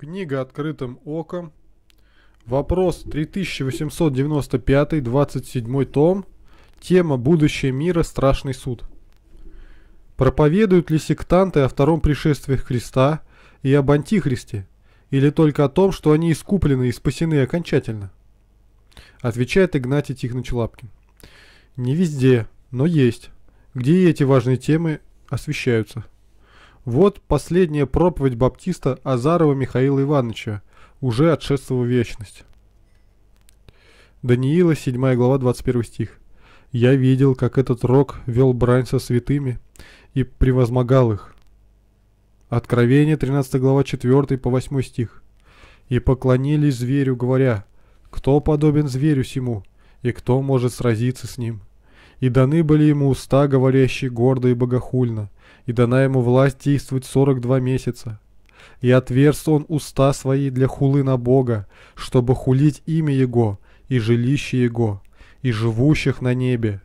Книга «Открытым оком». Вопрос 3895, 27 том. Тема «Будущее мира. Страшный суд». Проповедуют ли сектанты о втором пришествии Христа и об Антихристе, или только о том, что они искуплены и спасены окончательно? Отвечает Игнатий Тихонович Лапкин. Не везде, но есть, где и эти важные темы освещаются. Вот последняя проповедь баптиста Азарова Михаила Ивановича, уже от шествого вечность. Даниила, 7 глава, 21 стих. «Я видел, как этот рок вел брань со святыми и превозмогал их». Откровение, 13 глава, 4 по 8 стих. «И поклонились зверю, говоря, кто подобен зверю сему, и кто может сразиться с ним? И даны были ему уста, говорящие гордо и богохульно, и дана ему власть действовать 42 месяца. И отверст он уста свои для хулы на Бога, чтобы хулить имя Его и жилище Его, и живущих на небе.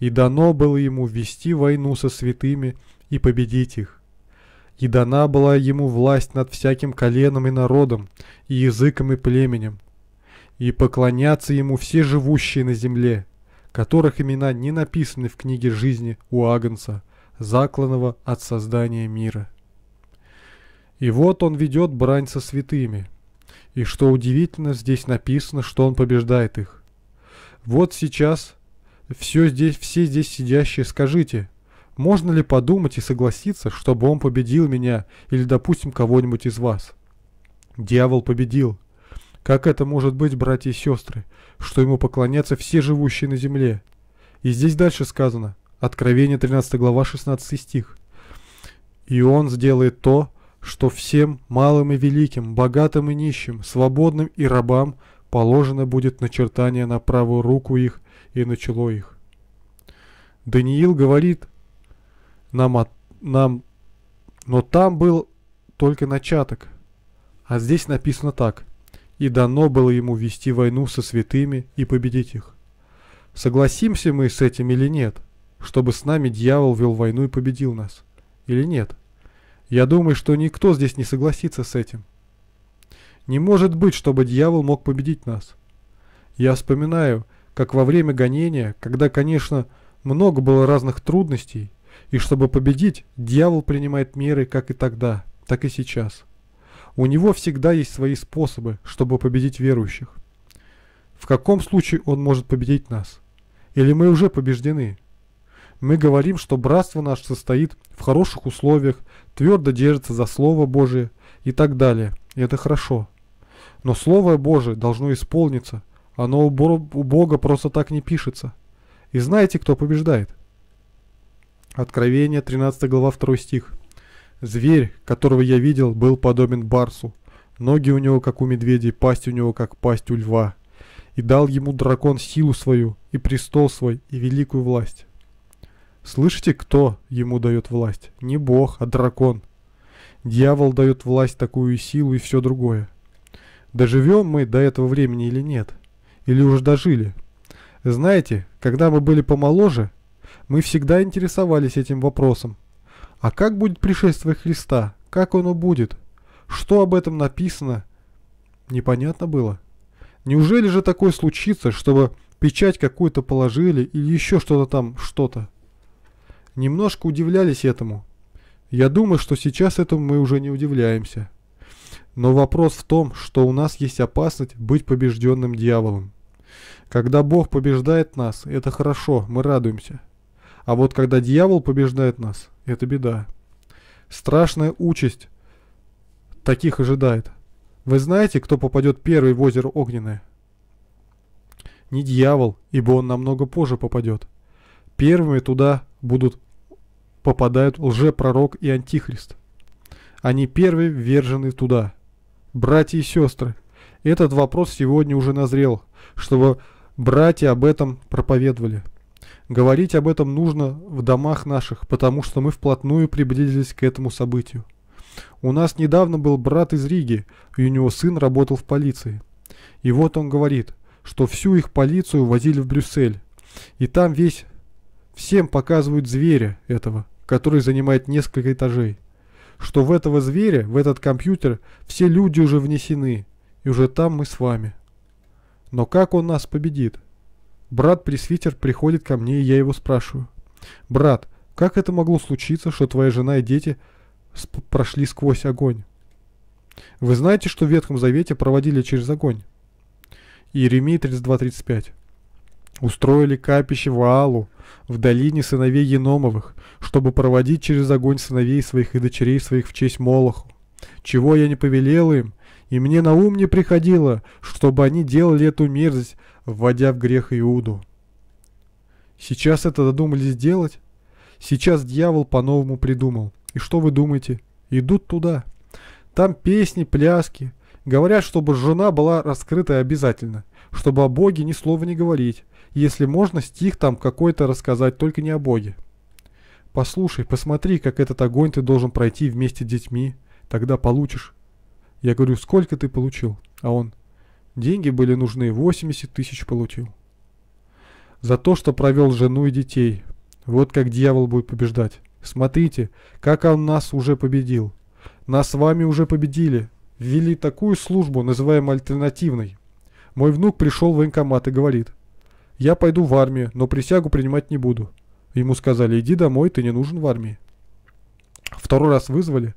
И дано было ему вести войну со святыми и победить их. И дана была ему власть над всяким коленом и народом, и языком и племенем. И поклонятся ему все живущие на земле, которых имена не написаны в книге жизни у Агнца, закланного от создания мира. И вот он ведет брань со святыми. И что удивительно, здесь написано, что он побеждает их. Вот сейчас все здесь, все здесь сидящие скажите, можно ли подумать и согласиться, чтобы он победил меня или, допустим, кого-нибудь из вас? Дьявол победил. Как это может быть, братья и сестры, что ему поклонятся все живущие на земле? И здесь дальше сказано, Откровение 13 глава 16 стих. «И он сделает то, что всем малым и великим, богатым и нищим, свободным и рабам положено будет начертание на правую руку их и на чело их». Даниил говорит нам, от, нам но там был только начаток, а здесь написано так «И дано было ему вести войну со святыми и победить их». Согласимся мы с этим или нет – чтобы с нами дьявол вел войну и победил нас. Или нет? Я думаю, что никто здесь не согласится с этим. Не может быть, чтобы дьявол мог победить нас. Я вспоминаю, как во время гонения, когда, конечно, много было разных трудностей, и чтобы победить, дьявол принимает меры как и тогда, так и сейчас. У него всегда есть свои способы, чтобы победить верующих. В каком случае он может победить нас? Или мы уже побеждены? Мы говорим, что братство наше состоит в хороших условиях, твердо держится за Слово Божие и так далее. И это хорошо. Но Слово Божие должно исполниться. Оно у Бога просто так не пишется. И знаете, кто побеждает? Откровение, 13 глава, 2 стих. «Зверь, которого я видел, был подобен барсу. Ноги у него, как у медведей, пасть у него, как пасть у льва. И дал ему дракон силу свою, и престол свой, и великую власть». Слышите, кто ему дает власть? Не бог, а дракон. Дьявол дает власть такую силу и все другое. Доживем мы до этого времени или нет? Или уже дожили? Знаете, когда мы были помоложе, мы всегда интересовались этим вопросом. А как будет пришествие Христа? Как оно будет? Что об этом написано? Непонятно было. Неужели же такое случится, чтобы печать какую-то положили или еще что-то там, что-то? немножко удивлялись этому. Я думаю, что сейчас этому мы уже не удивляемся. Но вопрос в том, что у нас есть опасность быть побежденным дьяволом. Когда Бог побеждает нас, это хорошо, мы радуемся. А вот когда дьявол побеждает нас, это беда. Страшная участь таких ожидает. Вы знаете, кто попадет первый в озеро Огненное? Не дьявол, ибо он намного позже попадет. Первыми туда будут попадают лжепророк и антихрист. Они первые ввержены туда. Братья и сестры, этот вопрос сегодня уже назрел, чтобы братья об этом проповедовали. Говорить об этом нужно в домах наших, потому что мы вплотную приблизились к этому событию. У нас недавно был брат из Риги, и у него сын работал в полиции. И вот он говорит, что всю их полицию возили в Брюссель. И там весь Всем показывают зверя этого, который занимает несколько этажей. Что в этого зверя, в этот компьютер, все люди уже внесены, и уже там мы с вами. Но как он нас победит? Брат-пресвитер приходит ко мне, и я его спрашиваю. «Брат, как это могло случиться, что твоя жена и дети прошли сквозь огонь?» «Вы знаете, что в Ветхом Завете проводили через огонь?» Иеремия 32.35 Устроили капище в Аалу, в долине сыновей Еномовых, чтобы проводить через огонь сыновей своих и дочерей своих в честь Молоху. Чего я не повелел им, и мне на ум не приходило, чтобы они делали эту мерзость, вводя в грех Иуду. Сейчас это додумались сделать, Сейчас дьявол по-новому придумал. И что вы думаете? Идут туда. Там песни, пляски. Говорят, чтобы жена была раскрыта обязательно, чтобы о Боге ни слова не говорить если можно, стих там какой-то рассказать, только не о Боге. Послушай, посмотри, как этот огонь ты должен пройти вместе с детьми, тогда получишь. Я говорю, сколько ты получил? А он, деньги были нужны, 80 тысяч получил. За то, что провел жену и детей. Вот как дьявол будет побеждать. Смотрите, как он нас уже победил. Нас с вами уже победили. Ввели такую службу, называемую альтернативной. Мой внук пришел в военкомат и говорит – «Я пойду в армию, но присягу принимать не буду». Ему сказали, иди домой, ты не нужен в армии. Второй раз вызвали.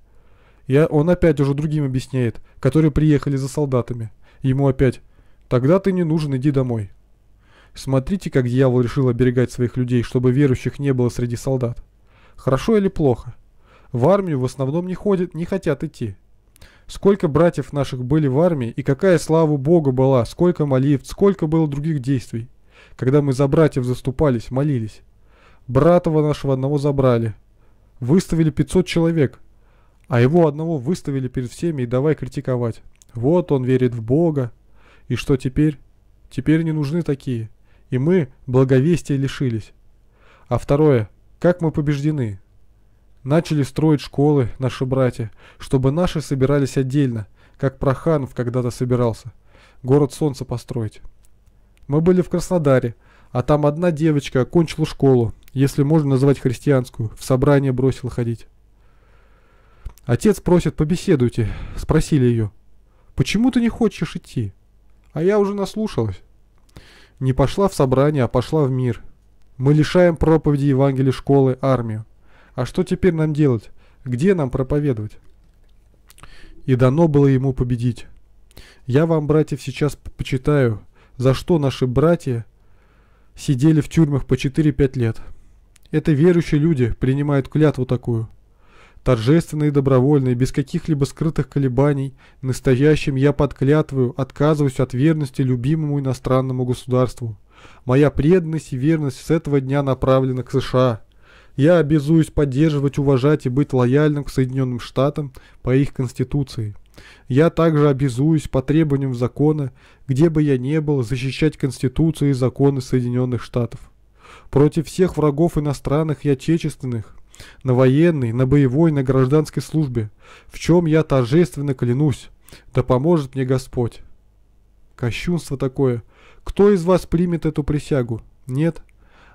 И он опять уже другим объясняет, которые приехали за солдатами. Ему опять, тогда ты не нужен, иди домой. Смотрите, как дьявол решил оберегать своих людей, чтобы верующих не было среди солдат. Хорошо или плохо? В армию в основном не ходят, не хотят идти. Сколько братьев наших были в армии, и какая слава Богу была, сколько молитв, сколько было других действий когда мы за братьев заступались, молились. Братова нашего одного забрали. Выставили 500 человек, а его одного выставили перед всеми и давай критиковать. Вот он верит в Бога. И что теперь? Теперь не нужны такие. И мы благовестия лишились. А второе, как мы побеждены? Начали строить школы наши братья, чтобы наши собирались отдельно, как Проханов когда-то собирался. Город солнца построить. Мы были в Краснодаре, а там одна девочка окончила школу, если можно назвать христианскую, в собрание бросила ходить. Отец просит, побеседуйте, спросили ее. Почему ты не хочешь идти? А я уже наслушалась. Не пошла в собрание, а пошла в мир. Мы лишаем проповеди Евангелия школы, армию. А что теперь нам делать? Где нам проповедовать? И дано было ему победить. Я вам, братьев, сейчас почитаю – за что наши братья сидели в тюрьмах по 4-5 лет. Это верующие люди принимают клятву такую. Торжественно и добровольно, и без каких-либо скрытых колебаний, настоящим я под клятвою отказываюсь от верности любимому иностранному государству. Моя преданность и верность с этого дня направлена к США. Я обязуюсь поддерживать, уважать и быть лояльным к Соединенным Штатам по их Конституции. Я также обязуюсь по требованиям закона, где бы я ни был, защищать Конституцию и законы Соединенных Штатов. Против всех врагов иностранных и отечественных, на военной, на боевой, на гражданской службе, в чем я торжественно клянусь, да поможет мне Господь. Кощунство такое. Кто из вас примет эту присягу? Нет?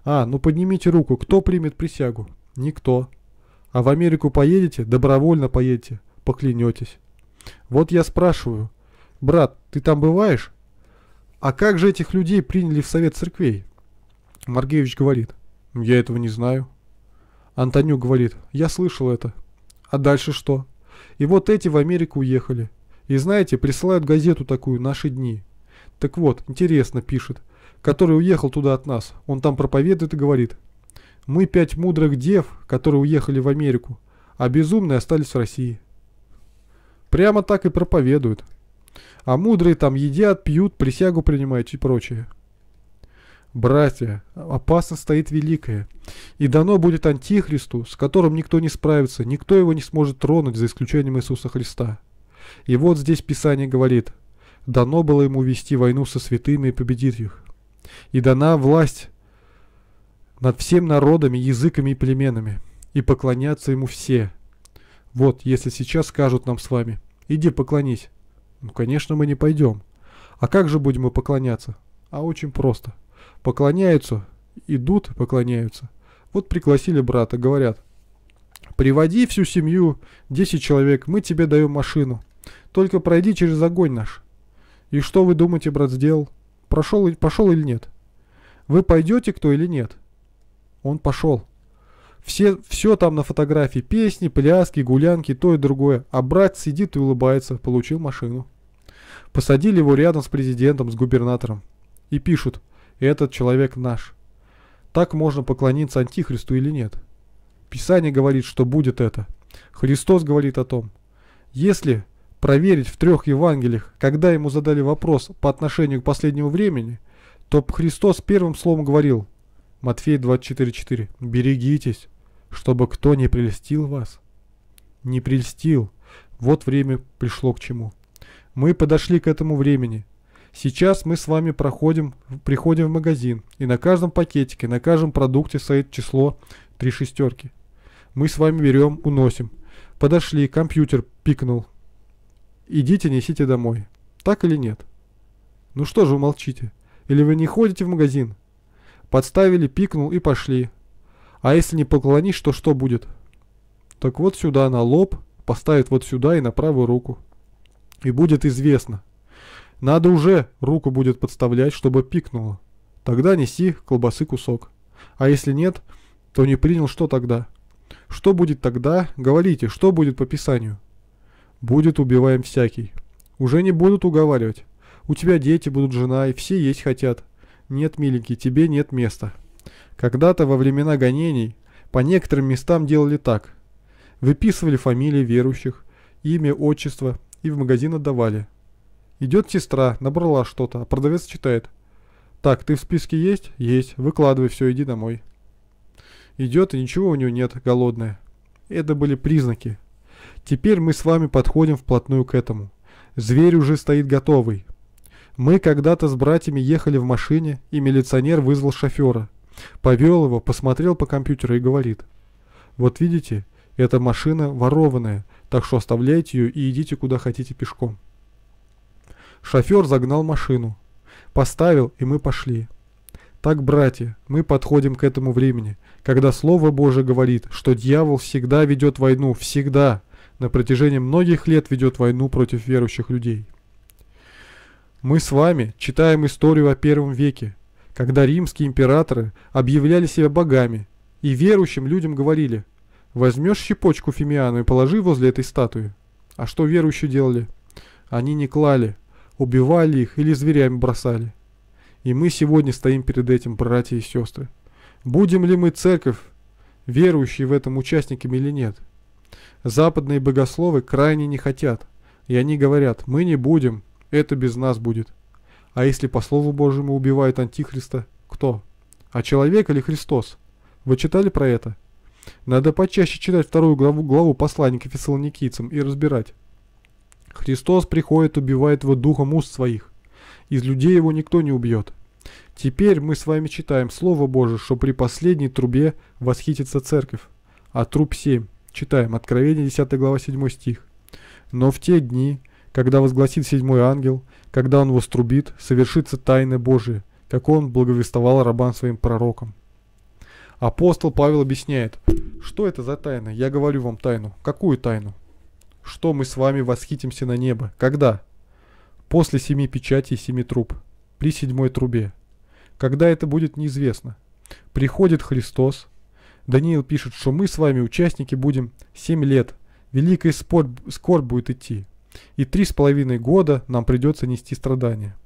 А, ну поднимите руку, кто примет присягу? Никто. А в Америку поедете? Добровольно поедете. Поклянетесь. Вот я спрашиваю, брат, ты там бываешь? А как же этих людей приняли в совет церквей? Маргевич говорит, я этого не знаю. Антоню говорит, я слышал это. А дальше что? И вот эти в Америку уехали. И знаете, присылают газету такую «Наши дни». Так вот, интересно, пишет, который уехал туда от нас. Он там проповедует и говорит, мы пять мудрых дев, которые уехали в Америку, а безумные остались в России. Прямо так и проповедуют. А мудрые там едят, пьют, присягу принимают и прочее. Братья, опасность стоит великая. И дано будет Антихристу, с которым никто не справится, никто его не сможет тронуть, за исключением Иисуса Христа. И вот здесь Писание говорит, дано было ему вести войну со святыми и победить их. И дана власть над всем народами, языками и племенами, и поклонятся ему все – вот, если сейчас скажут нам с вами. Иди поклонись. Ну, конечно, мы не пойдем. А как же будем мы поклоняться? А очень просто. Поклоняются, идут, поклоняются. Вот пригласили брата, говорят. Приводи всю семью, 10 человек, мы тебе даем машину. Только пройди через огонь наш. И что вы думаете, брат сделал? Прошел, пошел или нет? Вы пойдете кто или нет? Он пошел. Все, все там на фотографии, песни, пляски, гулянки, то и другое. А брат сидит и улыбается, получил машину. Посадили его рядом с президентом, с губернатором. И пишут, этот человек наш. Так можно поклониться Антихристу или нет? Писание говорит, что будет это. Христос говорит о том. Если проверить в трех Евангелиях, когда ему задали вопрос по отношению к последнему времени, то Христос первым словом говорил, Матфея 24.4, «Берегитесь, чтобы кто не прельстил вас? Не прельстил. Вот время пришло к чему. Мы подошли к этому времени. Сейчас мы с вами проходим, приходим в магазин, и на каждом пакетике, на каждом продукте стоит число три шестерки. Мы с вами берем, уносим. Подошли, компьютер пикнул. Идите, несите домой. Так или нет? Ну что же вы молчите? Или вы не ходите в магазин? Подставили, пикнул и пошли. А если не поклонись, то что будет? Так вот сюда на лоб, поставит вот сюда и на правую руку. И будет известно. Надо уже руку будет подставлять, чтобы пикнуло. Тогда неси колбасы кусок. А если нет, то не принял, что тогда? Что будет тогда? Говорите, что будет по писанию? Будет убиваем всякий. Уже не будут уговаривать. У тебя дети будут жена, и все есть хотят. Нет, миленький, тебе нет места. Когда-то во времена гонений по некоторым местам делали так. Выписывали фамилии верующих, имя, отчество и в магазин отдавали. Идет сестра, набрала что-то, а продавец читает. «Так, ты в списке есть?» «Есть. Выкладывай все, иди домой». Идет, и ничего у нее нет, голодная. Это были признаки. Теперь мы с вами подходим вплотную к этому. Зверь уже стоит готовый. Мы когда-то с братьями ехали в машине, и милиционер вызвал шофера – Повел его, посмотрел по компьютеру и говорит. Вот видите, эта машина ворованная, так что оставляйте ее и идите куда хотите пешком. Шофер загнал машину. Поставил, и мы пошли. Так, братья, мы подходим к этому времени, когда Слово Божие говорит, что дьявол всегда ведет войну, всегда, на протяжении многих лет ведет войну против верующих людей. Мы с вами читаем историю о первом веке, когда римские императоры объявляли себя богами и верующим людям говорили «возьмешь щепочку фимиану и положи возле этой статуи». А что верующие делали? Они не клали, убивали их или зверями бросали. И мы сегодня стоим перед этим, братья и сестры. Будем ли мы церковь, верующие в этом участниками или нет? Западные богословы крайне не хотят, и они говорят «мы не будем, это без нас будет». А если по Слову Божьему убивает Антихриста, кто? А человек или Христос? Вы читали про это? Надо почаще читать вторую главу, главу послания к фессалоникийцам и разбирать. Христос приходит, убивает его духом уст своих. Из людей его никто не убьет. Теперь мы с вами читаем Слово Божие, что при последней трубе восхитится церковь. А труб 7. Читаем Откровение 10 глава 7 стих. Но в те дни, когда возгласит седьмой ангел, когда он вострубит, совершится тайна Божия, как он благовествовал рабам своим пророкам. Апостол Павел объясняет, что это за тайна? Я говорю вам тайну. Какую тайну? Что мы с вами восхитимся на небо? Когда? После семи печатей и семи труб. При седьмой трубе. Когда это будет неизвестно. Приходит Христос. Даниил пишет, что мы с вами, участники, будем семь лет. Великая скорбь будет идти. И три с половиной года нам придется нести страдания.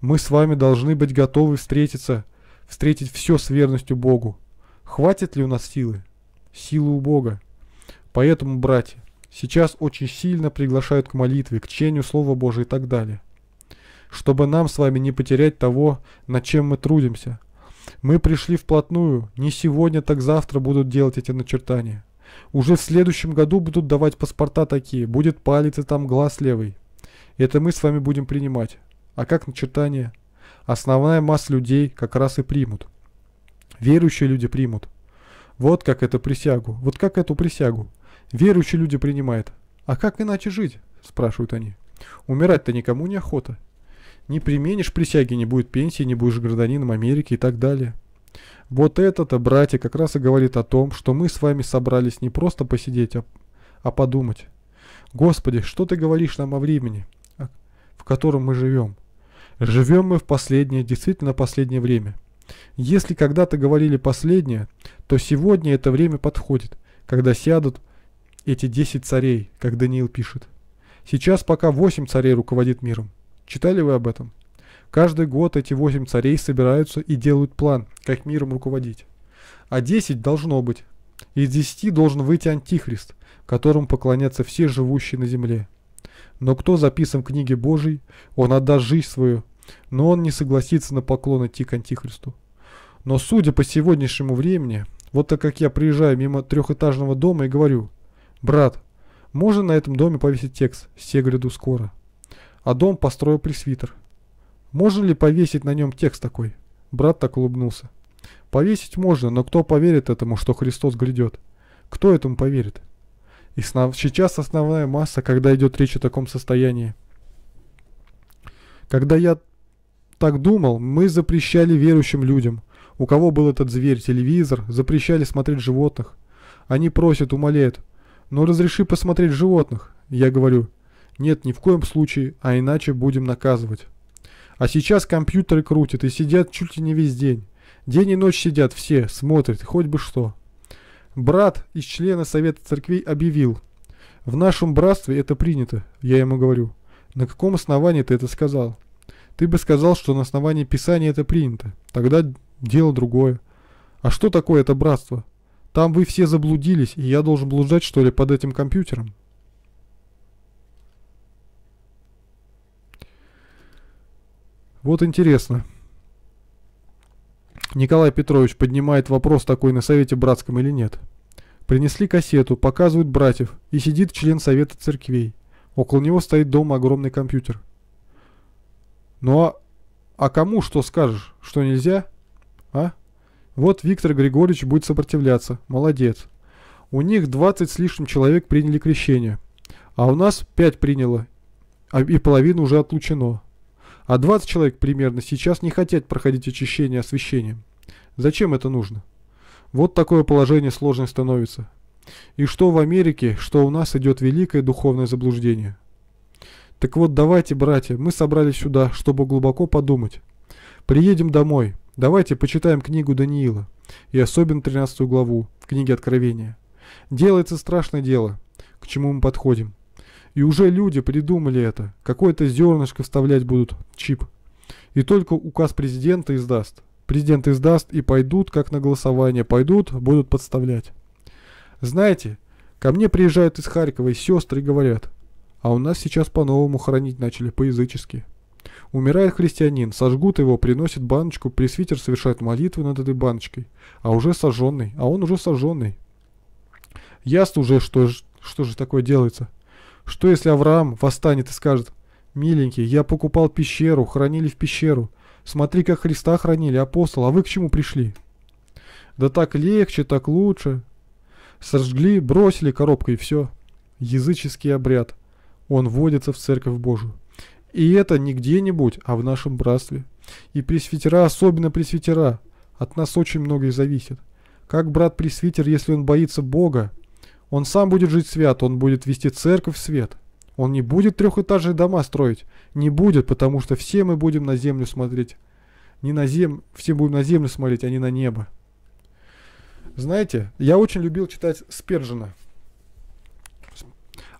Мы с вами должны быть готовы встретиться, встретить все с верностью Богу. Хватит ли у нас силы? Силы у Бога. Поэтому, братья, сейчас очень сильно приглашают к молитве, к чтению Слова Божия и так далее. Чтобы нам с вами не потерять того, над чем мы трудимся. Мы пришли вплотную, не сегодня, так завтра будут делать эти начертания. Уже в следующем году будут давать паспорта такие. Будет палец и там глаз левый. Это мы с вами будем принимать. А как начертание? Основная масса людей как раз и примут. Верующие люди примут. Вот как эту присягу. Вот как эту присягу. Верующие люди принимают. А как иначе жить? Спрашивают они. Умирать-то никому не охота. Не применишь присяги, не будет пенсии, не будешь гражданином Америки и так далее. Вот этот, э, братья, как раз и говорит о том, что мы с вами собрались не просто посидеть, а, а подумать. Господи, что ты говоришь нам о времени, а, в котором мы живем? Живем мы в последнее, действительно последнее время. Если когда-то говорили «последнее», то сегодня это время подходит, когда сядут эти десять царей, как Даниил пишет. Сейчас пока восемь царей руководит миром. Читали вы об этом? Каждый год эти восемь царей собираются и делают план, как миром руководить. А десять должно быть. Из десяти должен выйти Антихрист, которому поклонятся все живущие на земле. Но кто записан в книге Божьей, он отдаст жизнь свою, но он не согласится на поклон идти к Антихристу. Но судя по сегодняшнему времени, вот так как я приезжаю мимо трехэтажного дома и говорю, «Брат, можно на этом доме повесить текст? Все гряду скоро». А дом построил пресвитер. Можно ли повесить на нем текст такой? Брат так улыбнулся. Повесить можно, но кто поверит этому, что Христос грядет? Кто этому поверит? И сейчас основная масса, когда идет речь о таком состоянии. Когда я так думал, мы запрещали верующим людям. У кого был этот зверь, телевизор, запрещали смотреть животных. Они просят, умоляют. Но «Ну, разреши посмотреть животных. Я говорю, нет, ни в коем случае, а иначе будем наказывать. А сейчас компьютеры крутят и сидят чуть ли не весь день. День и ночь сидят все, смотрят, хоть бы что. Брат из члена Совета Церквей объявил. В нашем братстве это принято, я ему говорю. На каком основании ты это сказал? Ты бы сказал, что на основании Писания это принято. Тогда дело другое. А что такое это братство? Там вы все заблудились, и я должен блуждать, что ли, под этим компьютером? Вот интересно. Николай Петрович поднимает вопрос такой на совете братском или нет. Принесли кассету, показывают братьев, и сидит член совета церквей. Около него стоит дома огромный компьютер. Ну а, а кому что скажешь, что нельзя? А? Вот Виктор Григорьевич будет сопротивляться. Молодец. У них 20 с лишним человек приняли крещение. А у нас 5 приняло, а, и половина уже отлучено. А 20 человек примерно сейчас не хотят проходить очищение освещением. Зачем это нужно? Вот такое положение сложным становится. И что в Америке, что у нас идет великое духовное заблуждение. Так вот давайте, братья, мы собрались сюда, чтобы глубоко подумать. Приедем домой. Давайте почитаем книгу Даниила. И особенно 13 главу книги Откровения. Делается страшное дело, к чему мы подходим. И уже люди придумали это. Какое-то зернышко вставлять будут, чип. И только указ президента издаст. Президент издаст и пойдут, как на голосование, пойдут, будут подставлять. Знаете, ко мне приезжают из Харькова и сестры говорят, а у нас сейчас по-новому хоронить начали по-язычески. Умирает христианин, сожгут его, приносят баночку, пресвитер совершает молитву над этой баночкой, а уже сожженный, а он уже сожженный. Ясно уже, что, что же такое делается. Что если Авраам восстанет и скажет, «Миленький, я покупал пещеру, хранили в пещеру. Смотри, как Христа хранили, апостол, а вы к чему пришли?» «Да так легче, так лучше». Сожгли, бросили коробкой и все. Языческий обряд. Он вводится в Церковь Божию. И это не где-нибудь, а в нашем братстве. И пресвитера, особенно пресвитера, от нас очень многое зависит. Как брат-пресвитер, если он боится Бога, он сам будет жить свято, он будет вести церковь свет. Он не будет трехэтажные дома строить. Не будет, потому что все мы будем на землю смотреть. Не на зем, все будем на землю смотреть, а не на небо. Знаете, я очень любил читать Спержина.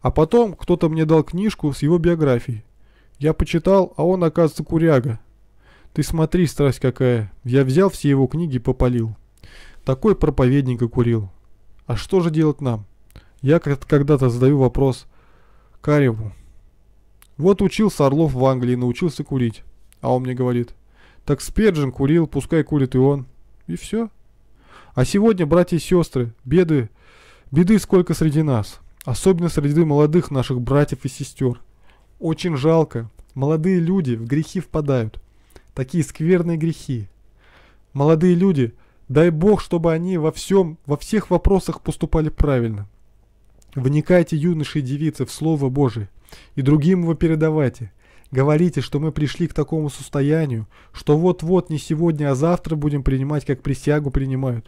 А потом кто-то мне дал книжку с его биографией. Я почитал, а он, оказывается, куряга. Ты смотри, страсть какая. Я взял все его книги и попалил. Такой проповедник и курил. А что же делать нам? Я когда-то задаю вопрос Кареву. Вот учился Орлов в Англии, научился курить. А он мне говорит, так Спеджин курил, пускай курит и он. И все. А сегодня, братья и сестры, беды, беды сколько среди нас. Особенно среди молодых наших братьев и сестер. Очень жалко. Молодые люди в грехи впадают. Такие скверные грехи. Молодые люди, дай бог, чтобы они во всем, во всех вопросах поступали правильно. Вникайте, юноши и девицы, в Слово Божие, и другим его передавайте. Говорите, что мы пришли к такому состоянию, что вот-вот не сегодня, а завтра будем принимать, как присягу принимают.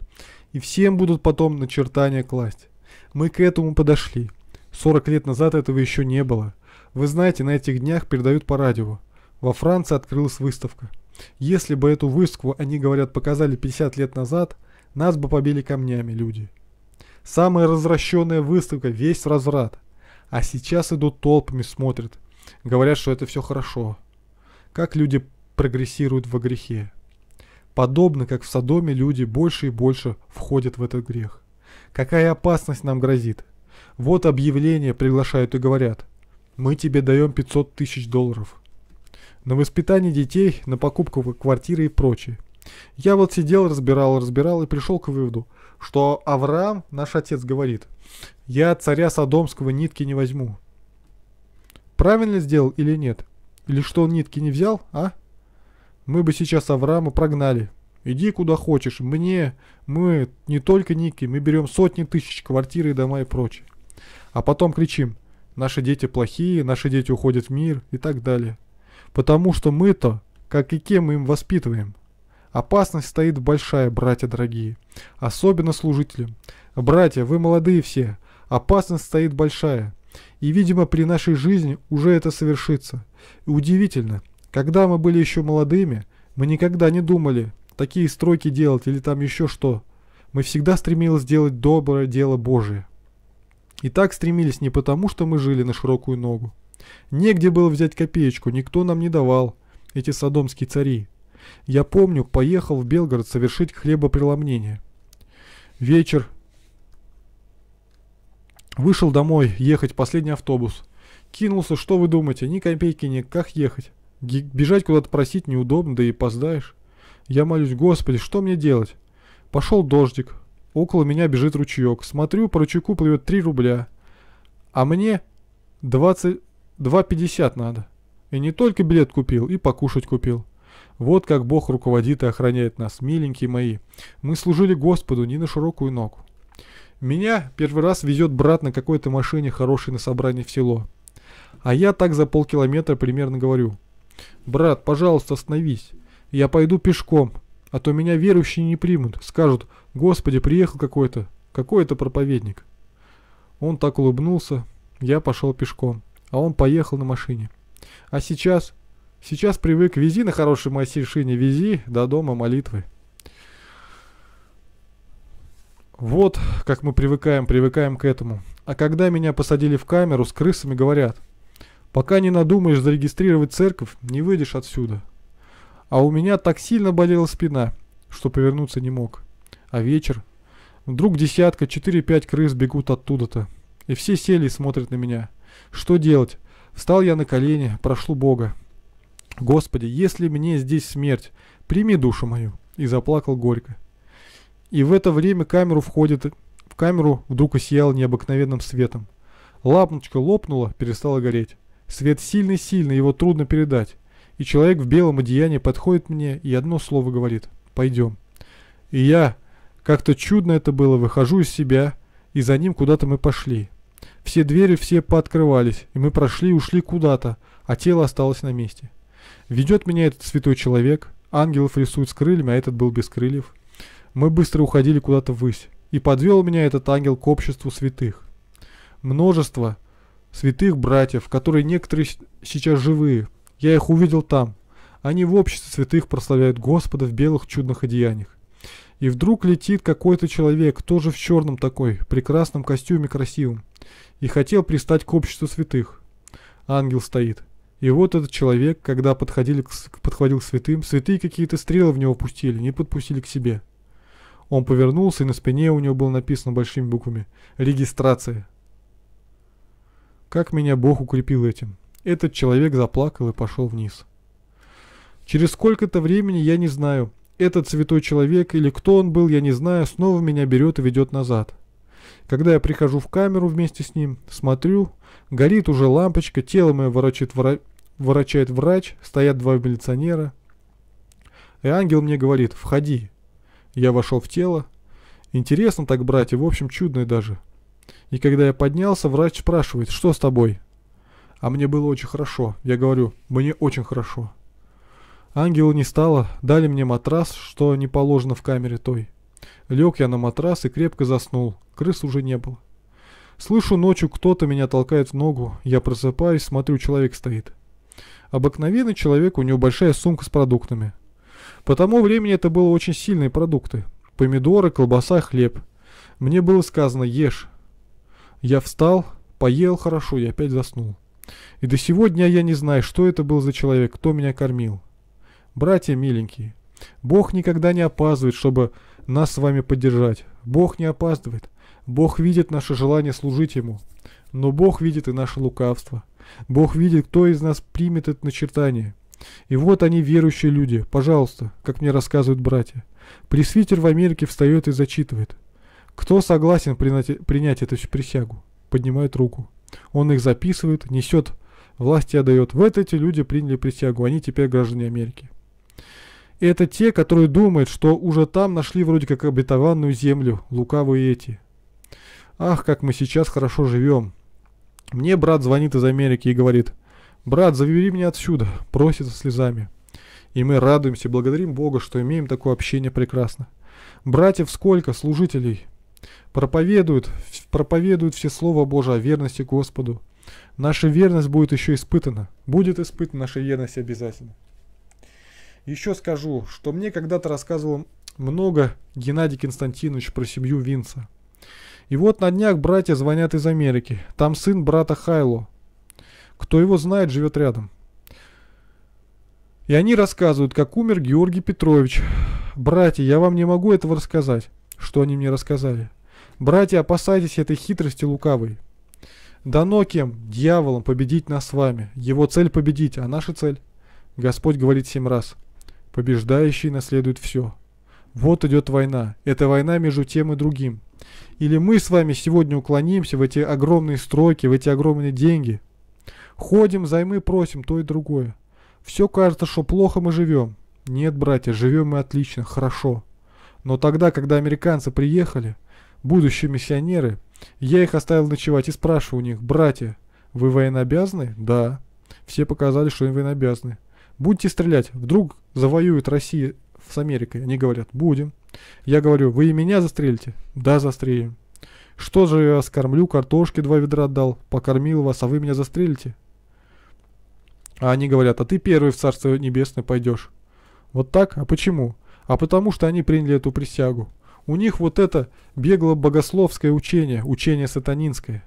И всем будут потом начертания класть. Мы к этому подошли. 40 лет назад этого еще не было. Вы знаете, на этих днях передают по радио. Во Франции открылась выставка. Если бы эту выставку, они говорят, показали 50 лет назад, нас бы побили камнями люди. Самая развращенная выставка, весь разврат. А сейчас идут толпами, смотрят. Говорят, что это все хорошо. Как люди прогрессируют во грехе. Подобно, как в Содоме люди больше и больше входят в этот грех. Какая опасность нам грозит? Вот объявление приглашают и говорят. Мы тебе даем 500 тысяч долларов. На воспитание детей, на покупку квартиры и прочее. Я вот сидел, разбирал, разбирал и пришел к выводу – что Авраам, наш отец, говорит, «Я царя Содомского нитки не возьму». Правильно сделал или нет? Или что он нитки не взял, а? Мы бы сейчас Авраама прогнали. Иди куда хочешь, мне, мы не только нитки, мы берем сотни тысяч квартир и дома и прочее. А потом кричим, наши дети плохие, наши дети уходят в мир и так далее. Потому что мы-то, как и кем мы им воспитываем – Опасность стоит большая, братья дорогие. Особенно служителям. Братья, вы молодые все. Опасность стоит большая. И, видимо, при нашей жизни уже это совершится. И удивительно, когда мы были еще молодыми, мы никогда не думали, такие стройки делать или там еще что. Мы всегда стремились делать доброе дело Божие. И так стремились не потому, что мы жили на широкую ногу. Негде было взять копеечку, никто нам не давал, эти садомские цари – я помню, поехал в Белгород совершить хлебопреломнение. Вечер. Вышел домой, ехать, последний автобус. Кинулся, что вы думаете, ни копейки ни как ехать. бежать куда-то просить неудобно, да и опоздаешь. Я молюсь, Господи, что мне делать? Пошел дождик. Около меня бежит ручеек. Смотрю, по ручейку плывет 3 рубля. А мне 20... 2,50 надо. И не только билет купил, и покушать купил. Вот как Бог руководит и охраняет нас, миленькие мои. Мы служили Господу не на широкую ногу. Меня первый раз везет брат на какой-то машине, хорошей на собрании в село. А я так за полкилометра примерно говорю. «Брат, пожалуйста, остановись. Я пойду пешком, а то меня верующие не примут. Скажут, Господи, приехал какой-то, какой-то проповедник». Он так улыбнулся, я пошел пешком, а он поехал на машине. А сейчас Сейчас привык вези на хорошей массе шине, вези до дома молитвы. Вот как мы привыкаем, привыкаем к этому. А когда меня посадили в камеру, с крысами говорят, пока не надумаешь зарегистрировать церковь, не выйдешь отсюда. А у меня так сильно болела спина, что повернуться не мог. А вечер? Вдруг десятка, 4-5 крыс бегут оттуда-то. И все сели и смотрят на меня. Что делать? Встал я на колени, прошу Бога. «Господи, если мне здесь смерть, прими душу мою!» И заплакал горько. И в это время камеру входит... В камеру вдруг осиял необыкновенным светом. Лапночка лопнула, перестала гореть. Свет сильный-сильный, его трудно передать. И человек в белом одеянии подходит мне и одно слово говорит «пойдем». И я, как-то чудно это было, выхожу из себя, и за ним куда-то мы пошли. Все двери все пооткрывались, и мы прошли и ушли куда-то, а тело осталось на месте. Ведет меня этот святой человек, ангелов рисует с крыльями, а этот был без крыльев. Мы быстро уходили куда-то ввысь, и подвел меня этот ангел к обществу святых. Множество святых братьев, которые некоторые сейчас живые, я их увидел там. Они в обществе святых прославляют Господа в белых чудных одеяниях. И вдруг летит какой-то человек, тоже в черном такой, прекрасном костюме красивом, и хотел пристать к обществу святых. Ангел стоит. И вот этот человек, когда подходили к, подходил к святым, святые какие-то стрелы в него пустили, не подпустили к себе. Он повернулся, и на спине у него было написано большими буквами «Регистрация». Как меня Бог укрепил этим. Этот человек заплакал и пошел вниз. Через сколько-то времени, я не знаю, этот святой человек или кто он был, я не знаю, снова меня берет и ведет назад. Когда я прихожу в камеру вместе с ним, смотрю, горит уже лампочка, тело мое ворочает, воро ворочает врач, стоят два милиционера. И ангел мне говорит, входи. Я вошел в тело. Интересно так, братья, в общем, чудно даже. И когда я поднялся, врач спрашивает, что с тобой? А мне было очень хорошо. Я говорю, мне очень хорошо. Ангела не стало, дали мне матрас, что не положено в камере той. Лег я на матрас и крепко заснул, крыс уже не было. Слышу ночью, кто-то меня толкает в ногу, я просыпаюсь, смотрю, человек стоит. Обыкновенный человек, у него большая сумка с продуктами. По тому времени это были очень сильные продукты. Помидоры, колбаса, хлеб. Мне было сказано «Ешь». Я встал, поел хорошо и опять заснул. И до сегодня я не знаю, что это был за человек, кто меня кормил. Братья миленькие, Бог никогда не опаздывает, чтобы нас с вами поддержать. Бог не опаздывает. Бог видит наше желание служить Ему. Но Бог видит и наше лукавство. Бог видит, кто из нас примет это начертание. И вот они, верующие люди, пожалуйста, как мне рассказывают братья. Пресвитер в Америке встает и зачитывает. Кто согласен принять, эту присягу? Поднимает руку. Он их записывает, несет, власти отдает. Вот эти люди приняли присягу, они теперь граждане Америки. И это те, которые думают, что уже там нашли вроде как обетованную землю, лукавые эти. Ах, как мы сейчас хорошо живем. Мне брат звонит из Америки и говорит, «Брат, забери меня отсюда», просит со слезами. И мы радуемся и благодарим Бога, что имеем такое общение прекрасно. Братьев сколько, служителей, проповедуют, проповедуют все Слово Божие о верности Господу. Наша верность будет еще испытана. Будет испытана наша верность обязательно. Еще скажу, что мне когда-то рассказывал много Геннадий Константинович про семью Винца. И вот на днях братья звонят из Америки. Там сын брата Хайло. Кто его знает, живет рядом. И они рассказывают, как умер Георгий Петрович. Братья, я вам не могу этого рассказать, что они мне рассказали. Братья, опасайтесь этой хитрости лукавой. Дано кем? Дьяволом победить нас с вами. Его цель победить, а наша цель? Господь говорит семь раз. Побеждающий наследует все. Вот идет война. Это война между тем и другим. Или мы с вами сегодня уклонимся в эти огромные строки, в эти огромные деньги. Ходим, займы просим, то и другое. Все кажется, что плохо мы живем. Нет, братья, живем мы отлично, хорошо. Но тогда, когда американцы приехали, будущие миссионеры, я их оставил ночевать и спрашиваю у них, братья, вы военнообязаны? Да. Все показали, что они военнообязаны. Будете стрелять, вдруг завоюют Россия с Америкой. Они говорят, будем. Я говорю, вы и меня застрелите? Да, застрелим. Что же я вас картошки два ведра отдал, покормил вас, а вы меня застрелите? А они говорят, а ты первый в Царство Небесное пойдешь. Вот так? А почему? А потому что они приняли эту присягу. У них вот это бегло богословское учение, учение сатанинское.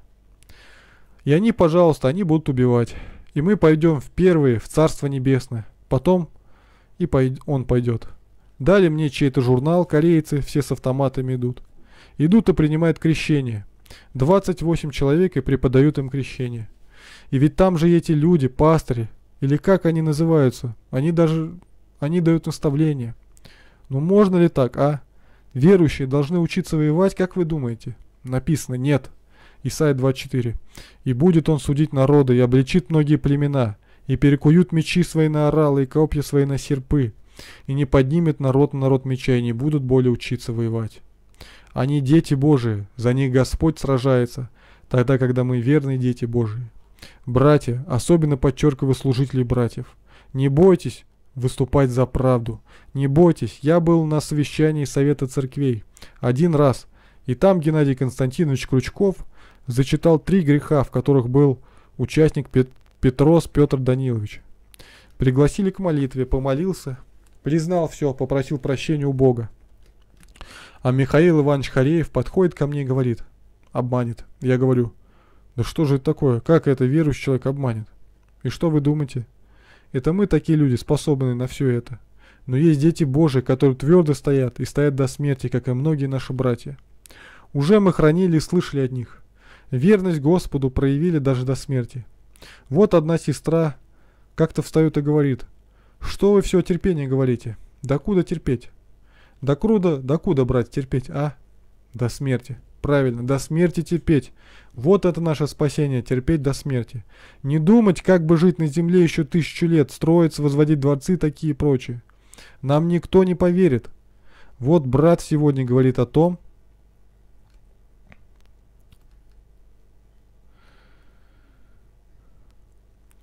И они, пожалуйста, они будут убивать. И мы пойдем в первые, в Царство Небесное. Потом и пой... он пойдет. Дали мне чей-то журнал, корейцы, все с автоматами идут. Идут и принимают крещение. 28 человек и преподают им крещение. И ведь там же эти люди, пастыри, или как они называются, они даже, они дают наставления. Ну можно ли так, а? Верующие должны учиться воевать, как вы думаете? Написано «нет». Исайя 24. «И будет он судить народы, и обличит многие племена, и перекуют мечи свои на оралы, и копья свои на серпы, и не поднимет народ народ меча, и не будут более учиться воевать. Они дети Божии, за них Господь сражается, тогда, когда мы верные дети Божии. Братья, особенно подчеркиваю служителей братьев, не бойтесь выступать за правду. Не бойтесь, я был на совещании Совета Церквей один раз, и там Геннадий Константинович Крючков зачитал три греха, в которых был участник Петрос Петр Данилович. Пригласили к молитве, помолился – Признал все, попросил прощения у Бога. А Михаил Иванович Хареев подходит ко мне и говорит. Обманет. Я говорю, да что же это такое? Как это верующий человек обманет? И что вы думаете? Это мы такие люди, способные на все это. Но есть дети Божии, которые твердо стоят и стоят до смерти, как и многие наши братья. Уже мы хранили и слышали от них. Верность Господу проявили даже до смерти. Вот одна сестра как-то встает и говорит, что вы все терпение говорите? куда терпеть? Докуда, куда брать терпеть, а? До смерти. Правильно, до смерти терпеть. Вот это наше спасение, терпеть до смерти. Не думать, как бы жить на земле еще тысячу лет, строиться, возводить дворцы такие и прочее. Нам никто не поверит. Вот брат сегодня говорит о том,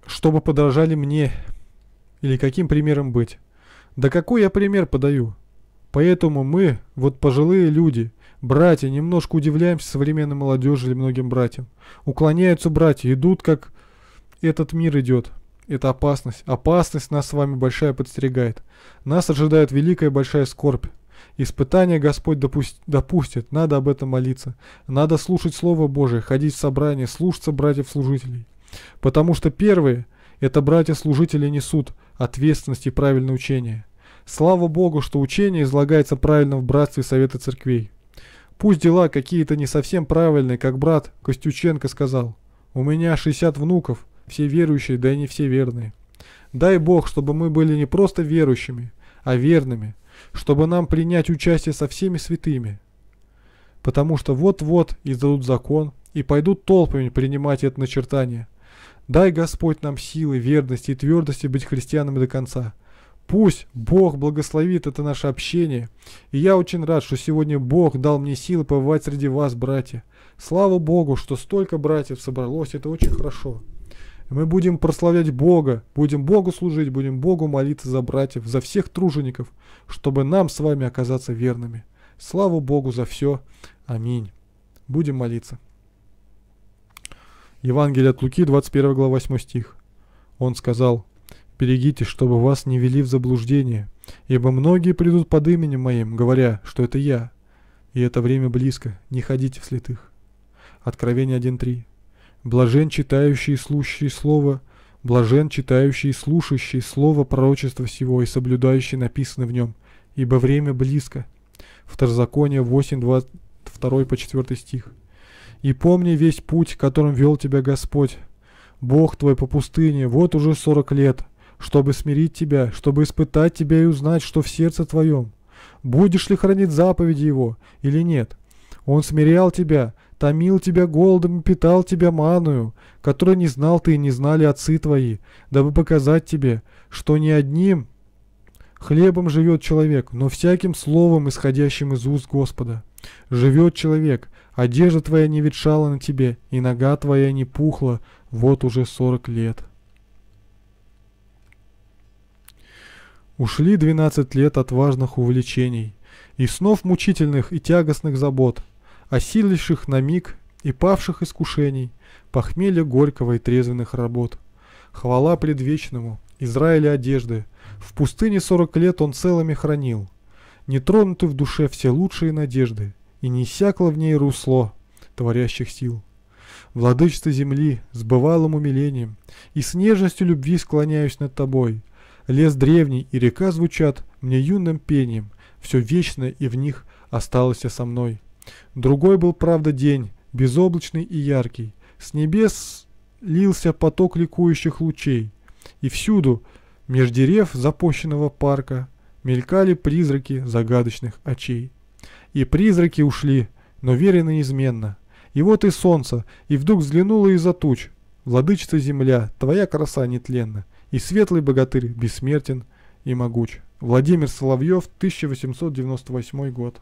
чтобы подражали мне, или каким примером быть? Да какой я пример подаю? Поэтому мы, вот пожилые люди, братья, немножко удивляемся современной молодежи или многим братьям. Уклоняются братья, идут как этот мир идет. Это опасность. Опасность нас с вами большая подстерегает. Нас ожидает великая большая скорбь. Испытание Господь допуст... допустит, надо об этом молиться. Надо слушать Слово Божие, ходить в собрание, слушаться братьев-служителей. Потому что первые – это братья-служители несут ответственность и правильное учение. Слава Богу, что учение излагается правильно в братстве Совета Церквей. Пусть дела какие-то не совсем правильные, как брат Костюченко сказал. У меня 60 внуков, все верующие, да и не все верные. Дай Бог, чтобы мы были не просто верующими, а верными, чтобы нам принять участие со всеми святыми. Потому что вот-вот издадут закон и пойдут толпами принимать это начертание. Дай Господь нам силы, верности и твердости быть христианами до конца. Пусть Бог благословит это наше общение. И я очень рад, что сегодня Бог дал мне силы побывать среди вас, братья. Слава Богу, что столько братьев собралось, это очень хорошо. Мы будем прославлять Бога, будем Богу служить, будем Богу молиться за братьев, за всех тружеников, чтобы нам с вами оказаться верными. Слава Богу за все. Аминь. Будем молиться. Евангелие от Луки, 21 глава, 8 стих. Он сказал, «Берегитесь, чтобы вас не вели в заблуждение, ибо многие придут под именем моим, говоря, что это я, и это время близко, не ходите в слитых». Откровение 1.3. «Блажен читающий и слушающий слово, блажен читающий и слушающий слово пророчества сего и соблюдающий написанное в нем, ибо время близко». Второзаконие 8, 2, 2 по 4 стих. И помни весь путь, которым вел тебя Господь, Бог твой по пустыне, вот уже сорок лет, чтобы смирить тебя, чтобы испытать тебя и узнать, что в сердце твоем. Будешь ли хранить заповеди Его или нет? Он смирял тебя, томил тебя голодом и питал тебя маною, которую не знал ты и не знали отцы твои, дабы показать тебе, что не одним хлебом живет человек, но всяким словом, исходящим из уст Господа. Живет человек, Одежда твоя не ветшала на тебе, и нога твоя не пухла, вот уже сорок лет. Ушли двенадцать лет отважных увлечений, и снов мучительных и тягостных забот, осиливших на миг и павших искушений, похмелья горького и трезвенных работ. Хвала предвечному, Израиля одежды, в пустыне сорок лет он целыми хранил, не тронуты в душе все лучшие надежды – и не иссякло в ней русло творящих сил. владычество земли, с бывалым умилением, и с нежностью любви склоняюсь над тобой. Лес древний и река звучат мне юным пением, все вечное и в них осталось со мной. Другой был, правда, день, безоблачный и яркий, с небес лился поток ликующих лучей, и всюду, меж дерев запущенного парка, мелькали призраки загадочных очей и призраки ушли, но верен неизменно. И вот и солнце, и вдруг взглянуло из-за туч. Владычица земля, твоя краса нетленна, и светлый богатырь бессмертен и могуч. Владимир Соловьев, 1898 год.